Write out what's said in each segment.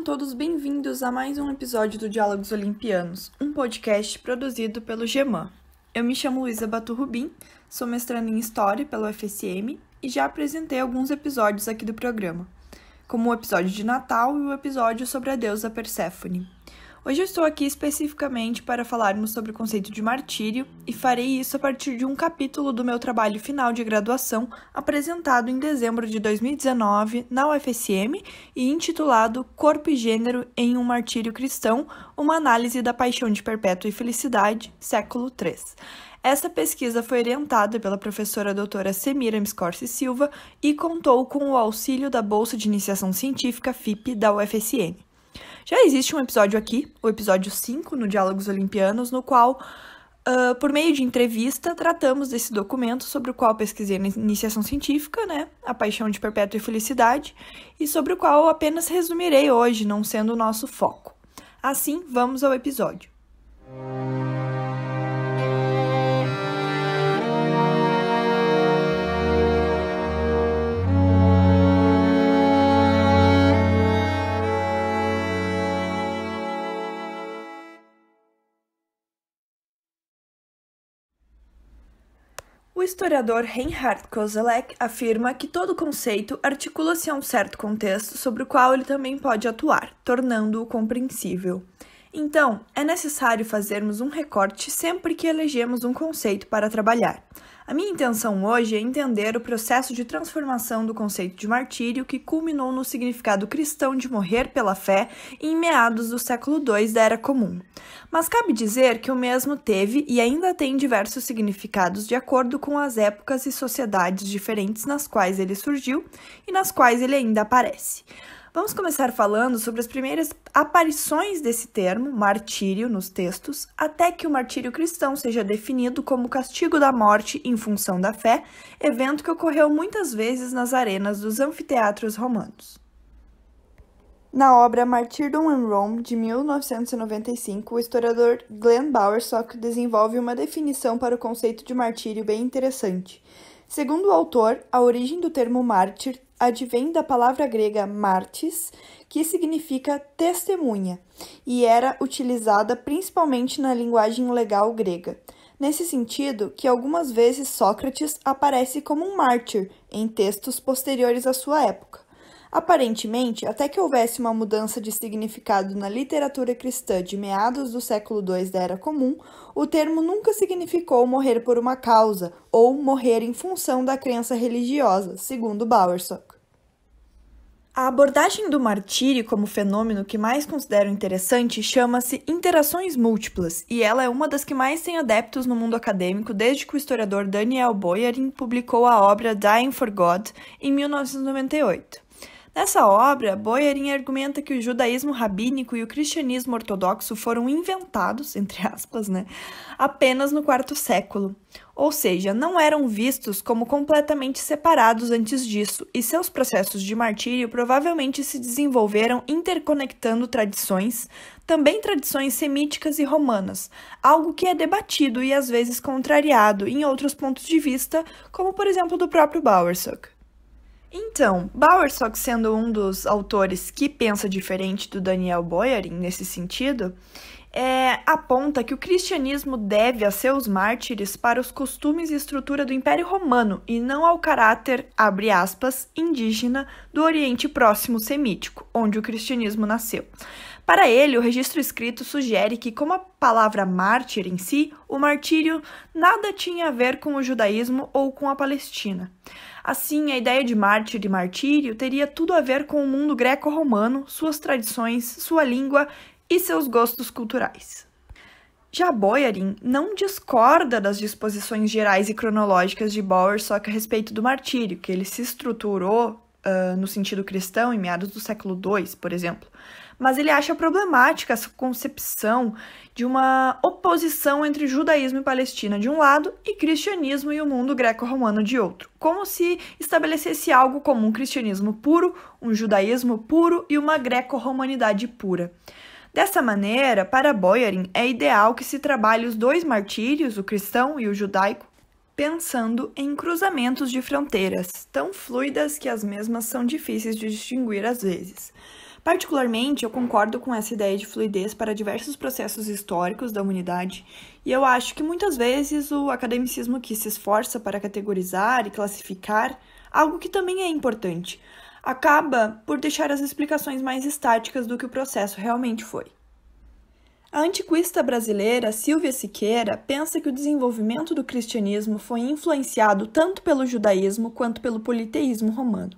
Sejam todos bem-vindos a mais um episódio do Diálogos Olimpianos, um podcast produzido pelo GEMAN. Eu me chamo Luísa Batu Rubim, sou mestrando em História pelo FSM e já apresentei alguns episódios aqui do programa, como o episódio de Natal e o episódio sobre a deusa Perséfone. Hoje eu estou aqui especificamente para falarmos sobre o conceito de martírio e farei isso a partir de um capítulo do meu trabalho final de graduação apresentado em dezembro de 2019 na UFSM e intitulado Corpo e Gênero em um Martírio Cristão: Uma análise da paixão de perpétua e felicidade, século III. Essa pesquisa foi orientada pela professora doutora Semira Miscorce Silva e contou com o auxílio da Bolsa de Iniciação Científica FIP da UFSM. Já existe um episódio aqui, o episódio 5, no Diálogos Olimpianos, no qual, uh, por meio de entrevista, tratamos desse documento sobre o qual pesquisei na iniciação científica, né? A Paixão de Perpétua e Felicidade, e sobre o qual apenas resumirei hoje, não sendo o nosso foco. Assim, vamos ao episódio. Música O historiador Reinhard Koselleck afirma que todo conceito articula-se a um certo contexto sobre o qual ele também pode atuar, tornando-o compreensível. Então, é necessário fazermos um recorte sempre que elegemos um conceito para trabalhar. A minha intenção hoje é entender o processo de transformação do conceito de martírio que culminou no significado cristão de morrer pela fé em meados do século II da Era Comum. Mas cabe dizer que o mesmo teve e ainda tem diversos significados de acordo com as épocas e sociedades diferentes nas quais ele surgiu e nas quais ele ainda aparece. Vamos começar falando sobre as primeiras aparições desse termo, martírio, nos textos, até que o martírio cristão seja definido como castigo da morte em função da fé, evento que ocorreu muitas vezes nas arenas dos anfiteatros romanos. Na obra Martyrdom in Rome, de 1995, o historiador Glenn Bowersock desenvolve uma definição para o conceito de martírio bem interessante. Segundo o autor, a origem do termo mártir advém da palavra grega martis, que significa testemunha, e era utilizada principalmente na linguagem legal grega. Nesse sentido, que algumas vezes Sócrates aparece como um mártir em textos posteriores à sua época. Aparentemente, até que houvesse uma mudança de significado na literatura cristã de meados do século II da Era Comum, o termo nunca significou morrer por uma causa ou morrer em função da crença religiosa, segundo Bowersock. A abordagem do martírio como fenômeno que mais considero interessante chama-se interações múltiplas, e ela é uma das que mais tem adeptos no mundo acadêmico desde que o historiador Daniel Boyarin publicou a obra Dying for God em 1998. Nessa obra, Boyerin argumenta que o judaísmo rabínico e o cristianismo ortodoxo foram inventados, entre aspas, né, apenas no quarto século, ou seja, não eram vistos como completamente separados antes disso, e seus processos de martírio provavelmente se desenvolveram interconectando tradições, também tradições semíticas e romanas, algo que é debatido e às vezes contrariado em outros pontos de vista, como por exemplo do próprio Bowersock. Então, que sendo um dos autores que pensa diferente do Daniel Boyarin nesse sentido, é, aponta que o cristianismo deve a seus mártires para os costumes e estrutura do Império Romano e não ao caráter, abre aspas, indígena do Oriente Próximo Semítico, onde o cristianismo nasceu. Para ele, o registro escrito sugere que, como a palavra mártir em si, o martírio nada tinha a ver com o judaísmo ou com a Palestina. Assim, a ideia de mártir e martírio teria tudo a ver com o mundo greco-romano, suas tradições, sua língua e seus gostos culturais. Já Boyarin não discorda das disposições gerais e cronológicas de Bauer só que a respeito do martírio, que ele se estruturou uh, no sentido cristão em meados do século II, por exemplo, mas ele acha problemática essa concepção de uma oposição entre judaísmo e Palestina de um lado e cristianismo e o mundo greco-romano de outro, como se estabelecesse algo como um cristianismo puro, um judaísmo puro e uma greco-romanidade pura. Dessa maneira, para Boyarin, é ideal que se trabalhe os dois martírios, o cristão e o judaico, pensando em cruzamentos de fronteiras, tão fluidas que as mesmas são difíceis de distinguir às vezes. Particularmente, eu concordo com essa ideia de fluidez para diversos processos históricos da humanidade, e eu acho que muitas vezes o academicismo que se esforça para categorizar e classificar, algo que também é importante, acaba por deixar as explicações mais estáticas do que o processo realmente foi. A antiquista brasileira Silvia Siqueira pensa que o desenvolvimento do cristianismo foi influenciado tanto pelo judaísmo quanto pelo politeísmo romano.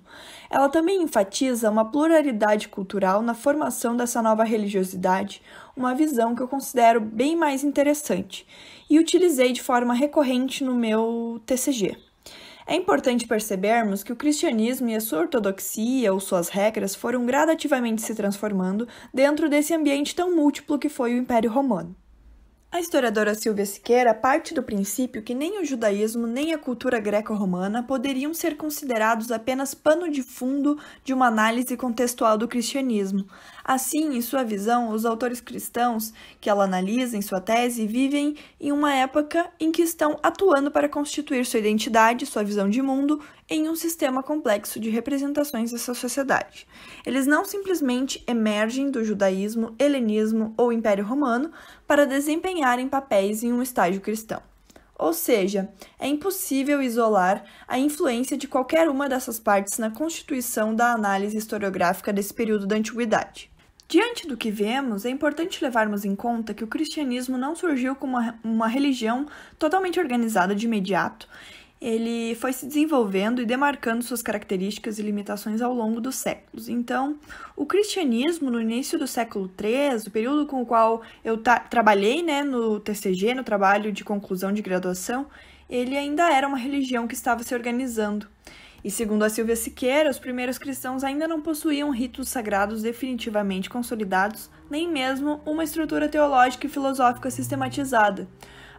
Ela também enfatiza uma pluralidade cultural na formação dessa nova religiosidade, uma visão que eu considero bem mais interessante e utilizei de forma recorrente no meu TCG. É importante percebermos que o cristianismo e a sua ortodoxia ou suas regras foram gradativamente se transformando dentro desse ambiente tão múltiplo que foi o Império Romano. A historiadora Silvia Siqueira parte do princípio que nem o judaísmo nem a cultura greco-romana poderiam ser considerados apenas pano de fundo de uma análise contextual do cristianismo, Assim, em sua visão, os autores cristãos que ela analisa em sua tese vivem em uma época em que estão atuando para constituir sua identidade, sua visão de mundo, em um sistema complexo de representações dessa sociedade. Eles não simplesmente emergem do judaísmo, helenismo ou império romano para desempenharem papéis em um estágio cristão. Ou seja, é impossível isolar a influência de qualquer uma dessas partes na constituição da análise historiográfica desse período da antiguidade. Diante do que vemos, é importante levarmos em conta que o cristianismo não surgiu como uma, religião totalmente organizada de imediato. Ele foi se desenvolvendo e demarcando suas características e limitações ao longo dos séculos. Então, o cristianismo, no início do século III, o período com o qual eu trabalhei né, no TCG, no trabalho de conclusão de graduação, ele ainda era uma religião que estava se organizando. E segundo a Silvia Siqueira, os primeiros cristãos ainda não possuíam ritos sagrados definitivamente consolidados, nem mesmo uma estrutura teológica e filosófica sistematizada,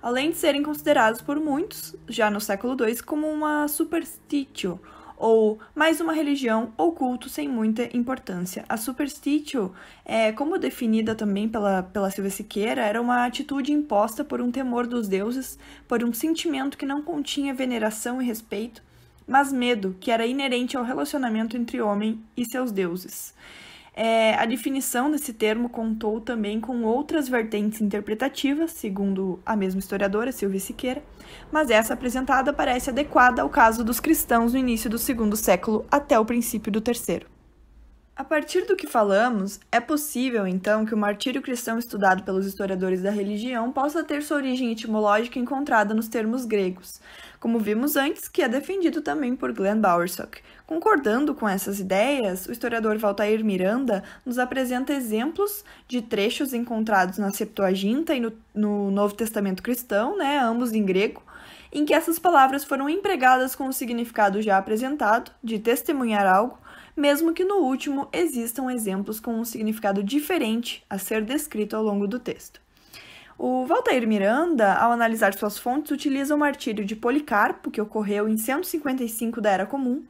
além de serem considerados por muitos, já no século II, como uma superstitio, ou mais uma religião ou culto sem muita importância. A superstitio, é, como definida também pela, pela Silvia Siqueira, era uma atitude imposta por um temor dos deuses, por um sentimento que não continha veneração e respeito, mas medo, que era inerente ao relacionamento entre homem e seus deuses. É, a definição desse termo contou também com outras vertentes interpretativas, segundo a mesma historiadora, Silvia Siqueira, mas essa apresentada parece adequada ao caso dos cristãos no início do segundo século até o princípio do terceiro. A partir do que falamos, é possível então que o martírio cristão estudado pelos historiadores da religião possa ter sua origem etimológica encontrada nos termos gregos, como vimos antes, que é defendido também por Glenn Bowersock. Concordando com essas ideias, o historiador Valtair Miranda nos apresenta exemplos de trechos encontrados na Septuaginta e no, no Novo Testamento cristão, né, ambos em grego, em que essas palavras foram empregadas com o significado já apresentado, de testemunhar algo, mesmo que no último existam exemplos com um significado diferente a ser descrito ao longo do texto. O Valtair Miranda, ao analisar suas fontes, utiliza o martírio de Policarpo, que ocorreu em 155 da Era Comum.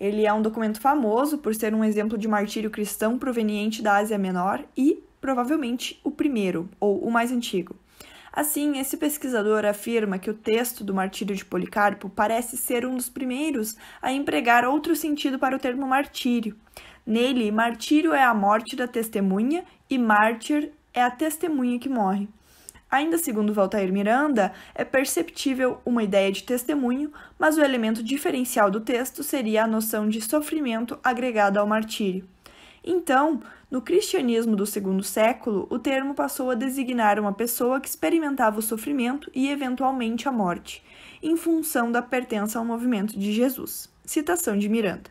Ele é um documento famoso por ser um exemplo de martírio cristão proveniente da Ásia Menor e, provavelmente, o primeiro, ou o mais antigo. Assim, esse pesquisador afirma que o texto do Martírio de Policarpo parece ser um dos primeiros a empregar outro sentido para o termo martírio. Nele, martírio é a morte da testemunha e mártir é a testemunha que morre. Ainda segundo Voltaire Miranda, é perceptível uma ideia de testemunho, mas o elemento diferencial do texto seria a noção de sofrimento agregado ao martírio. Então, no cristianismo do segundo século, o termo passou a designar uma pessoa que experimentava o sofrimento e, eventualmente, a morte, em função da pertença ao movimento de Jesus. Citação de Miranda.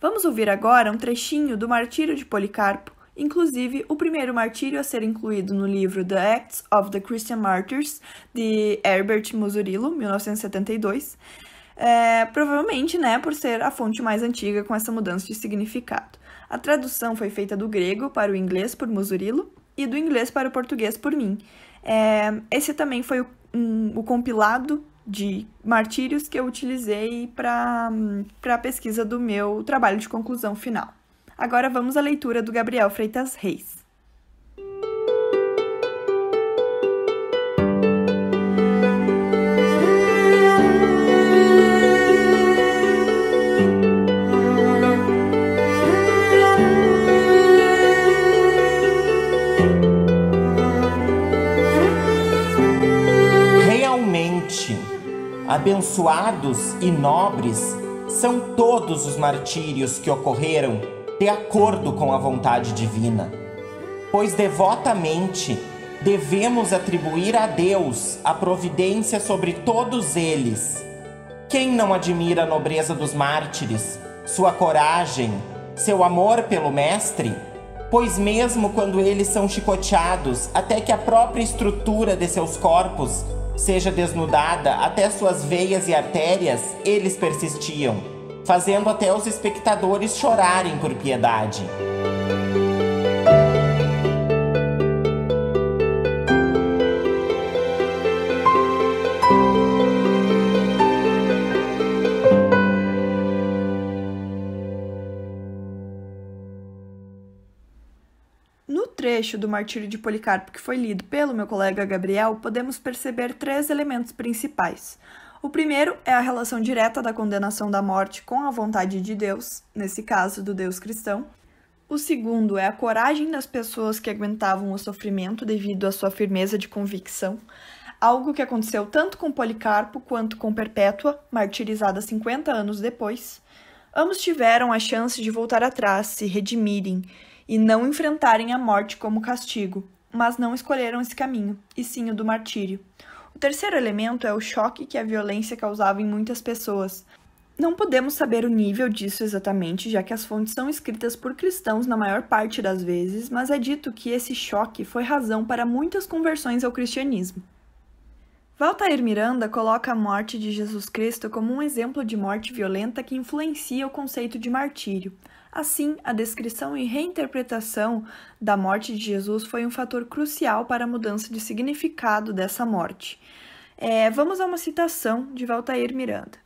Vamos ouvir agora um trechinho do martírio de Policarpo, inclusive o primeiro martírio a ser incluído no livro The Acts of the Christian Martyrs, de Herbert Musurillo, 1972, é, provavelmente né, por ser a fonte mais antiga com essa mudança de significado. A tradução foi feita do grego para o inglês por Musurilo e do inglês para o português por mim. É, esse também foi o, um, o, compilado de martírios que eu utilizei para a pesquisa do meu trabalho de conclusão final. Agora vamos à leitura do Gabriel Freitas Reis. Abençoados e nobres são todos os martírios que ocorreram de acordo com a vontade divina, pois devotamente devemos atribuir a Deus a providência sobre todos eles. Quem não admira a nobreza dos mártires, sua coragem, seu amor pelo Mestre? Pois, mesmo quando eles são chicoteados, até que a própria estrutura de seus corpos seja desnudada até suas veias e artérias, eles persistiam, fazendo até os espectadores chorarem por piedade. trecho do Martírio de Policarpo que foi lido pelo meu colega Gabriel, podemos perceber três elementos principais. O primeiro é a relação direta da condenação da morte com a vontade de Deus, nesse caso do Deus cristão. O segundo é a coragem das pessoas que aguentavam o sofrimento devido à sua firmeza de convicção, algo que aconteceu tanto com Policarpo quanto com Perpétua, martirizada 50 anos depois. Ambos tiveram a chance de voltar atrás, se redimirem e não enfrentarem a morte como castigo, mas não escolheram esse caminho, e sim o do martírio. O terceiro elemento é o choque que a violência causava em muitas pessoas. Não podemos saber o nível disso exatamente, já que as fontes são escritas por cristãos na maior parte das vezes, mas é dito que esse choque foi razão para muitas conversões ao cristianismo. Valtair Miranda coloca a morte de Jesus Cristo como um exemplo de morte violenta que influencia o conceito de martírio. Assim, a descrição e reinterpretação da morte de Jesus foi um fator crucial para a mudança de significado dessa morte. É, vamos a uma citação de Valtair Miranda.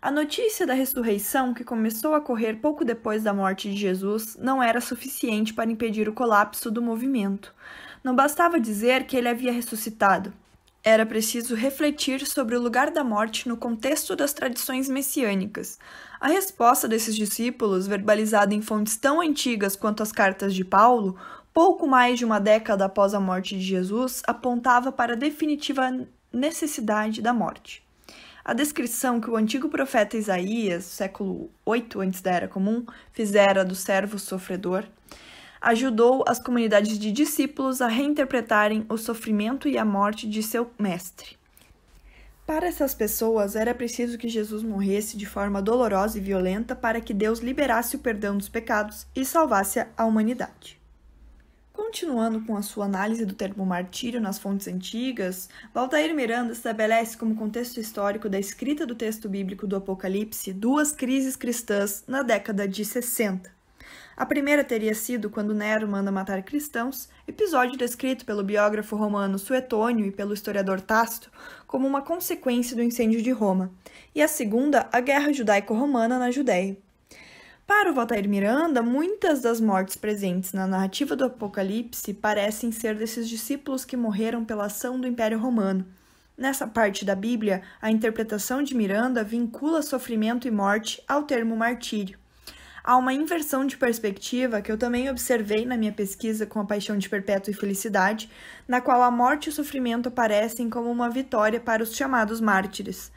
A notícia da ressurreição, que começou a correr pouco depois da morte de Jesus, não era suficiente para impedir o colapso do movimento. Não bastava dizer que ele havia ressuscitado. Era preciso refletir sobre o lugar da morte no contexto das tradições messiânicas, a resposta desses discípulos, verbalizada em fontes tão antigas quanto as cartas de Paulo, pouco mais de uma década após a morte de Jesus, apontava para a definitiva necessidade da morte. A descrição que o antigo profeta Isaías, século 8 antes da era comum, fizera do servo sofredor, ajudou as comunidades de discípulos a reinterpretarem o sofrimento e a morte de seu mestre. Para essas pessoas, era preciso que Jesus morresse de forma dolorosa e violenta para que Deus liberasse o perdão dos pecados e salvasse a humanidade. Continuando com a sua análise do termo martírio nas fontes antigas, Valtair Miranda estabelece como contexto histórico da escrita do texto bíblico do Apocalipse duas crises cristãs na década de 60. A primeira teria sido quando Nero manda matar cristãos, episódio descrito pelo biógrafo romano Suetônio e pelo historiador Tácito como uma consequência do incêndio de Roma, e a segunda, a guerra judaico-romana na Judéia. Para o Voltaire Miranda, muitas das mortes presentes na narrativa do Apocalipse parecem ser desses discípulos que morreram pela ação do Império Romano. Nessa parte da Bíblia, a interpretação de Miranda vincula sofrimento e morte ao termo martírio há uma inversão de perspectiva que eu também observei na minha pesquisa com a paixão de perpétua e felicidade, na qual a morte e o sofrimento aparecem como uma vitória para os chamados mártires.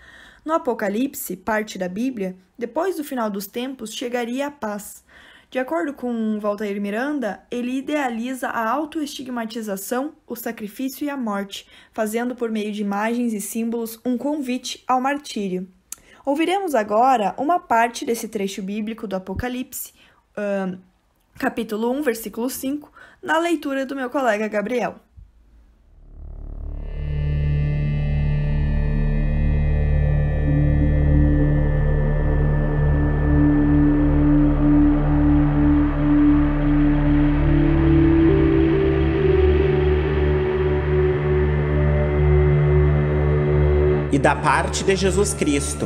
No Apocalipse, parte da Bíblia, depois do final dos tempos chegaria a paz. De acordo com Walter Miranda, ele idealiza a autoestigmatização, o sacrifício e a morte, fazendo por meio de imagens e símbolos um convite ao martírio. Ouviremos agora uma parte desse trecho bíblico do Apocalipse, um, capítulo 1, versículo 5, na leitura do meu colega Gabriel. e da parte de Jesus Cristo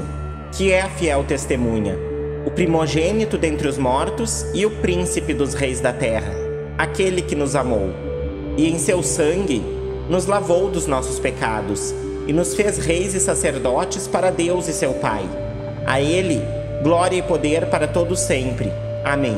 que é a fiel testemunha, o primogênito dentre os mortos e o príncipe dos reis da terra, aquele que nos amou. E em seu sangue nos lavou dos nossos pecados e nos fez reis e sacerdotes para Deus e seu Pai. A ele glória e poder para todos sempre. Amém.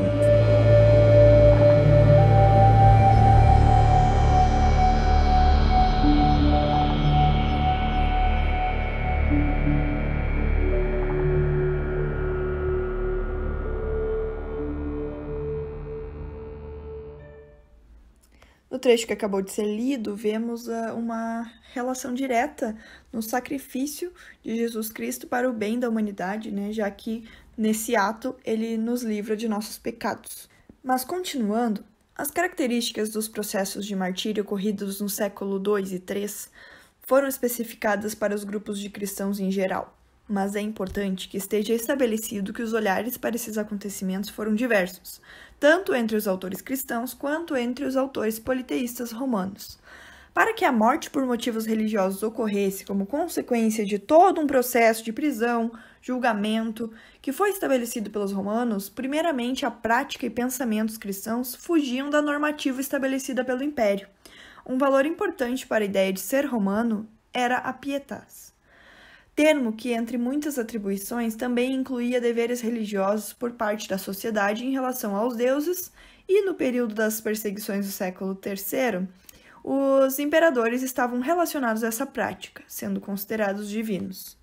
trecho que acabou de ser lido, vemos ah, uma relação direta no sacrifício de Jesus Cristo para o bem da humanidade, né? já que nesse ato ele nos livra de nossos pecados. Mas continuando, as características dos processos de martírio ocorridos no século II e III foram especificadas para os grupos de cristãos em geral mas é importante que esteja estabelecido que os olhares para esses acontecimentos foram diversos, tanto entre os autores cristãos quanto entre os autores politeístas romanos. Para que a morte por motivos religiosos ocorresse como consequência de todo um processo de prisão, julgamento, que foi estabelecido pelos romanos, primeiramente a prática e pensamentos cristãos fugiam da normativa estabelecida pelo império. Um valor importante para a ideia de ser romano era a pietas termo que, entre muitas atribuições, também incluía deveres religiosos por parte da sociedade em relação aos deuses, e no período das perseguições do século III, os imperadores estavam relacionados a essa prática, sendo considerados divinos.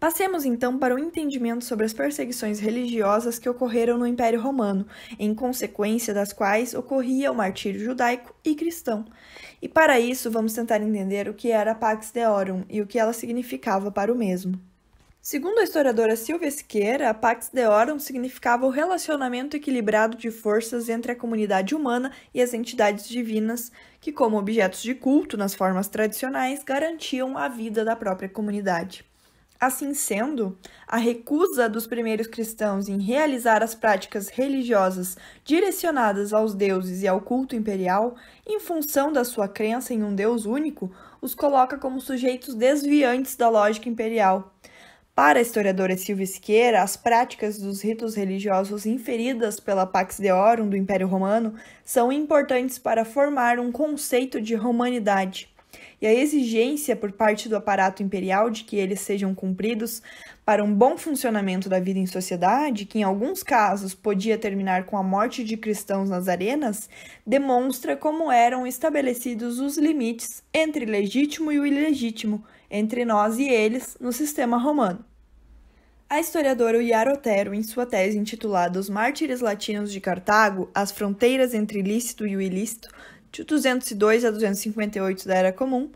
Passemos então para o entendimento sobre as perseguições religiosas que ocorreram no Império Romano, em consequência das quais ocorria o martírio judaico e cristão, e para isso, vamos tentar entender o que era a Pax Deorum e o que ela significava para o mesmo. Segundo a historiadora Silvia Siqueira, a Pax Deorum significava o relacionamento equilibrado de forças entre a comunidade humana e as entidades divinas, que, como objetos de culto nas formas tradicionais, garantiam a vida da própria comunidade. Assim sendo, a recusa dos primeiros cristãos em realizar as práticas religiosas direcionadas aos deuses e ao culto imperial, em função da sua crença em um deus único, os coloca como sujeitos desviantes da lógica imperial. Para a historiadora Silvia Siqueira, as práticas dos ritos religiosos inferidas pela Pax Deorum do Império Romano são importantes para formar um conceito de romanidade e a exigência por parte do aparato imperial de que eles sejam cumpridos para um bom funcionamento da vida em sociedade, que em alguns casos podia terminar com a morte de cristãos nas arenas, demonstra como eram estabelecidos os limites entre legítimo e o ilegítimo, entre nós e eles, no sistema romano. A historiadora Yara Otero, em sua tese intitulada Os Mártires Latinos de Cartago, As Fronteiras entre Lícito e o Ilícito, de 202 a 258 da Era Comum,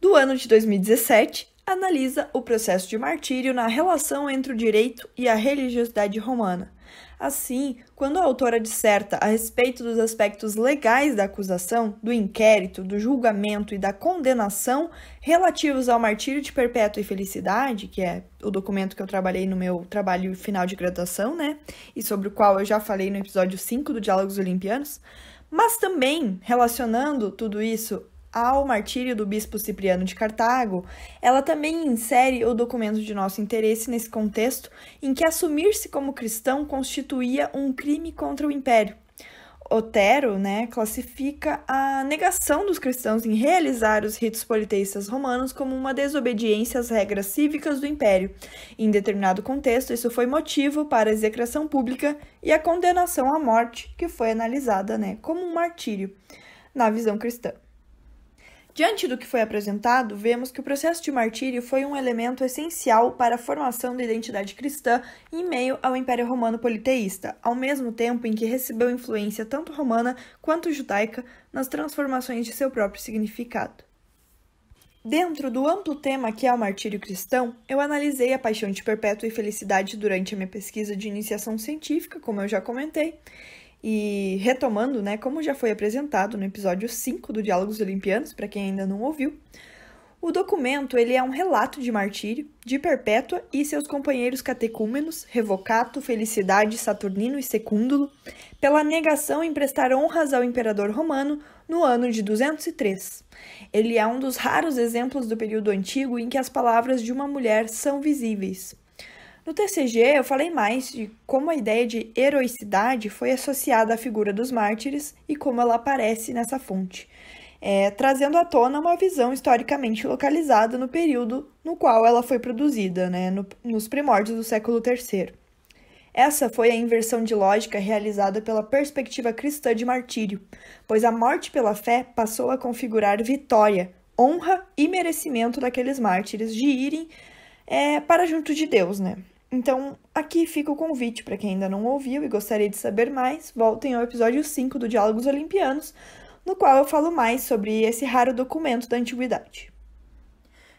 do ano de 2017, analisa o processo de martírio na relação entre o direito e a religiosidade romana. Assim, quando a autora disserta a respeito dos aspectos legais da acusação, do inquérito, do julgamento e da condenação relativos ao martírio de perpétua infelicidade, que é o documento que eu trabalhei no meu trabalho final de graduação, né? E sobre o qual eu já falei no episódio 5 do Diálogos Olimpianos, mas também, relacionando tudo isso ao martírio do bispo Cipriano de Cartago, ela também insere o documento de nosso interesse nesse contexto em que assumir-se como cristão constituía um crime contra o império. Otero né, classifica a negação dos cristãos em realizar os ritos politeístas romanos como uma desobediência às regras cívicas do império. Em determinado contexto, isso foi motivo para a execração pública e a condenação à morte, que foi analisada né, como um martírio na visão cristã. Diante do que foi apresentado, vemos que o processo de martírio foi um elemento essencial para a formação da identidade cristã em meio ao Império Romano politeísta, ao mesmo tempo em que recebeu influência tanto romana quanto judaica nas transformações de seu próprio significado. Dentro do amplo tema que é o martírio cristão, eu analisei a paixão de perpétua e felicidade durante a minha pesquisa de iniciação científica, como eu já comentei, e retomando, né, como já foi apresentado no episódio 5 do Diálogos Olimpianos, para quem ainda não ouviu, o documento ele é um relato de martírio de Perpétua e seus companheiros catecúmenos, Revocato, Felicidade, Saturnino e Secúndulo, pela negação em prestar honras ao imperador romano no ano de 203. Ele é um dos raros exemplos do período antigo em que as palavras de uma mulher são visíveis. No TCG, eu falei mais de como a ideia de heroicidade foi associada à figura dos mártires e como ela aparece nessa fonte, é, trazendo à tona uma visão historicamente localizada no período no qual ela foi produzida, né, no, nos primórdios do século III. Essa foi a inversão de lógica realizada pela perspectiva cristã de martírio, pois a morte pela fé passou a configurar vitória, honra e merecimento daqueles mártires de irem é, para junto de Deus, né? Então, aqui fica o convite para quem ainda não ouviu e gostaria de saber mais, voltem ao episódio 5 do Diálogos Olimpianos, no qual eu falo mais sobre esse raro documento da antiguidade.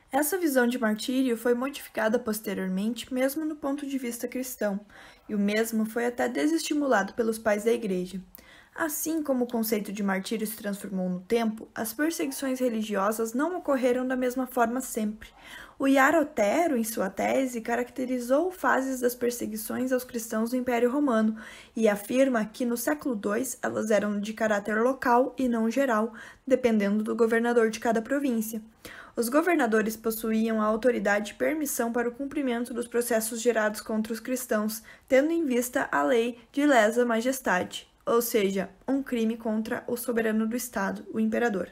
Essa visão de martírio foi modificada posteriormente, mesmo no ponto de vista cristão, e o mesmo foi até desestimulado pelos pais da Igreja. Assim como o conceito de martírio se transformou no tempo, as perseguições religiosas não ocorreram da mesma forma sempre. O Iarotero, em sua tese, caracterizou fases das perseguições aos cristãos do Império Romano e afirma que no século II elas eram de caráter local e não geral, dependendo do governador de cada província. Os governadores possuíam a autoridade e permissão para o cumprimento dos processos gerados contra os cristãos, tendo em vista a lei de lesa majestade, ou seja, um crime contra o soberano do Estado, o imperador.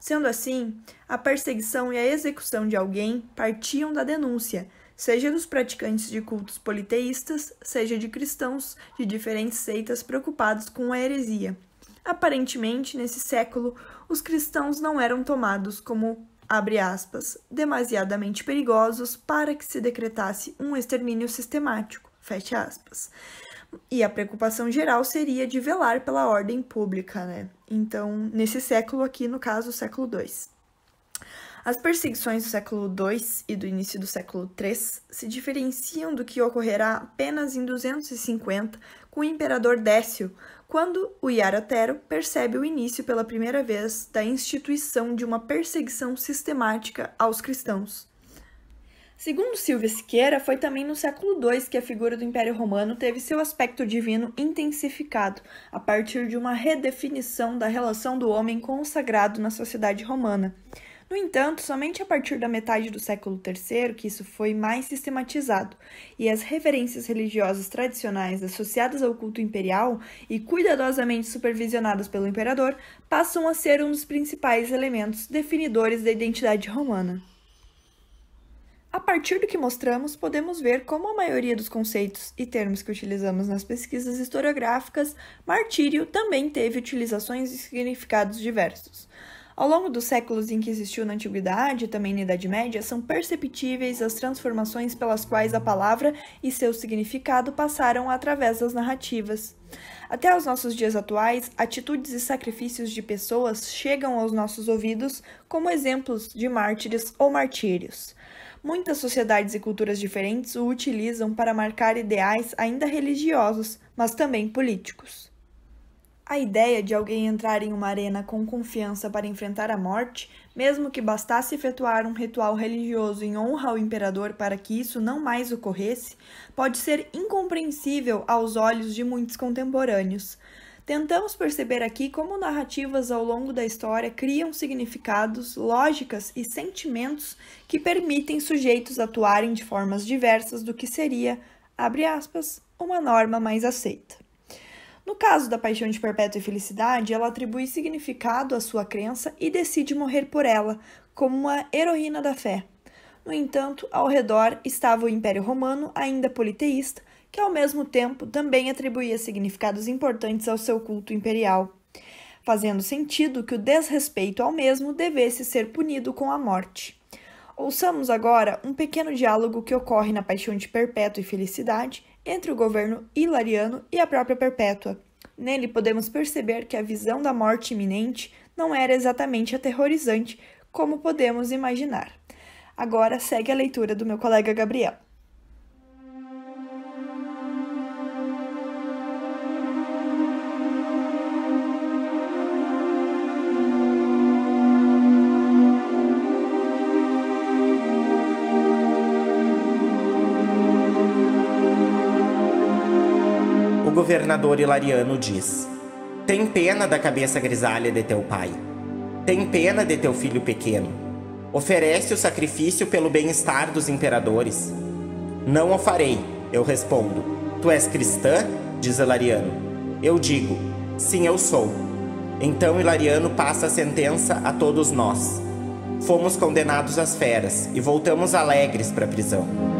Sendo assim, a perseguição e a execução de alguém partiam da denúncia, seja dos praticantes de cultos politeístas, seja de cristãos de diferentes seitas preocupados com a heresia. Aparentemente, nesse século, os cristãos não eram tomados como abre aspas, demasiadamente perigosos para que se decretasse um extermínio sistemático, fecha aspas. E a preocupação geral seria de velar pela ordem pública, né? Então, nesse século aqui, no caso, o século II. As perseguições do século II e do início do século III se diferenciam do que ocorrerá apenas em 250 com o imperador Décio, quando o Yaratero percebe o início pela primeira vez da instituição de uma perseguição sistemática aos cristãos. Segundo Silvia Siqueira, foi também no século II que a figura do Império Romano teve seu aspecto divino intensificado, a partir de uma redefinição da relação do homem com o sagrado na sociedade romana. No entanto, somente a partir da metade do século III que isso foi mais sistematizado, e as referências religiosas tradicionais associadas ao culto imperial e cuidadosamente supervisionadas pelo imperador passam a ser um dos principais elementos definidores da identidade romana. A partir do que mostramos, podemos ver como a maioria dos conceitos e termos que utilizamos nas pesquisas historiográficas, martírio também teve utilizações e significados diversos. Ao longo dos séculos em que existiu na Antiguidade e também na Idade Média, são perceptíveis as transformações pelas quais a palavra e seu significado passaram através das narrativas. Até os nossos dias atuais, atitudes e sacrifícios de pessoas chegam aos nossos ouvidos como exemplos de mártires ou martírios. Muitas sociedades e culturas diferentes o utilizam para marcar ideais ainda religiosos, mas também políticos. A ideia de alguém entrar em uma arena com confiança para enfrentar a morte, mesmo que bastasse efetuar um ritual religioso em honra ao imperador para que isso não mais ocorresse, pode ser incompreensível aos olhos de muitos contemporâneos. Tentamos perceber aqui como narrativas ao longo da história criam significados, lógicas e sentimentos que permitem sujeitos atuarem de formas diversas do que seria, abre aspas, uma norma mais aceita. No caso da paixão de perpétua felicidade, ela atribui significado à sua crença e decide morrer por ela, como uma heroína da fé. No entanto, ao redor estava o Império Romano, ainda politeísta, que ao mesmo tempo também atribuía significados importantes ao seu culto imperial, fazendo sentido que o desrespeito ao mesmo devesse ser punido com a morte. Ouçamos agora um pequeno diálogo que ocorre na Paixão de Perpétua e Felicidade entre o governo hilariano e a própria Perpétua. Nele podemos perceber que a visão da morte iminente não era exatamente aterrorizante, como podemos imaginar. Agora segue a leitura do meu colega Gabriel. governador Hilariano diz: Tem pena da cabeça grisalha de teu pai. Tem pena de teu filho pequeno. Oferece o sacrifício pelo bem-estar dos imperadores. Não o farei, eu respondo. Tu és cristã? diz Hilariano. Eu digo: Sim, eu sou. Então Hilariano passa a sentença a todos nós. Fomos condenados às feras e voltamos alegres para a prisão.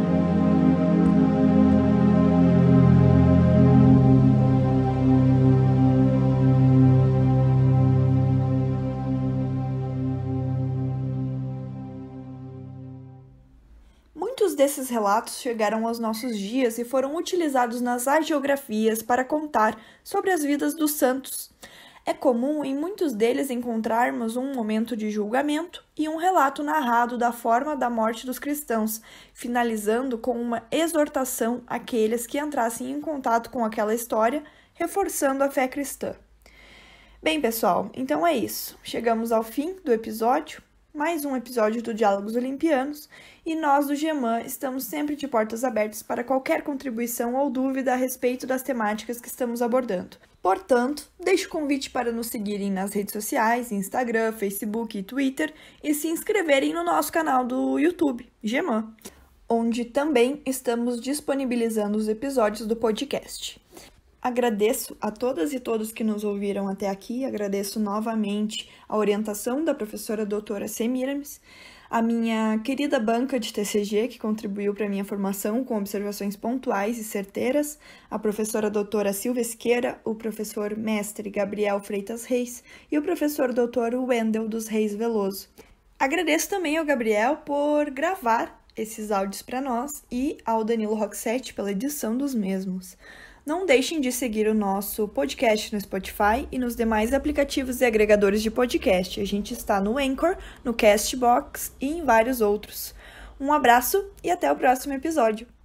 Esses relatos chegaram aos nossos dias e foram utilizados nas agiografias para contar sobre as vidas dos santos. É comum em muitos deles encontrarmos um momento de julgamento e um relato narrado da forma da morte dos cristãos, finalizando com uma exortação àqueles que entrassem em contato com aquela história, reforçando a fé cristã. Bem, pessoal, então é isso. Chegamos ao fim do episódio mais um episódio do Diálogos Olimpianos e nós do GEMAN estamos sempre de portas abertas para qualquer contribuição ou dúvida a respeito das temáticas que estamos abordando. Portanto, deixo o convite para nos seguirem nas redes sociais, Instagram, Facebook e Twitter e se inscreverem no nosso canal do YouTube, GEMAN, onde também estamos disponibilizando os episódios do podcast. Agradeço a todas e todos que nos ouviram até aqui, agradeço novamente a orientação da professora doutora Semiramis, a minha querida banca de TCG, que contribuiu para minha formação com observações pontuais e certeiras, a professora doutora Silvia Esqueira, o professor mestre Gabriel Freitas Reis e o professor doutor Wendel dos Reis Veloso. Agradeço também ao Gabriel por gravar esses áudios para nós e ao Danilo Roxette pela edição dos mesmos. Não deixem de seguir o nosso podcast no Spotify e nos demais aplicativos e agregadores de podcast. A gente está no Anchor, no Castbox e em vários outros. Um abraço e até o próximo episódio.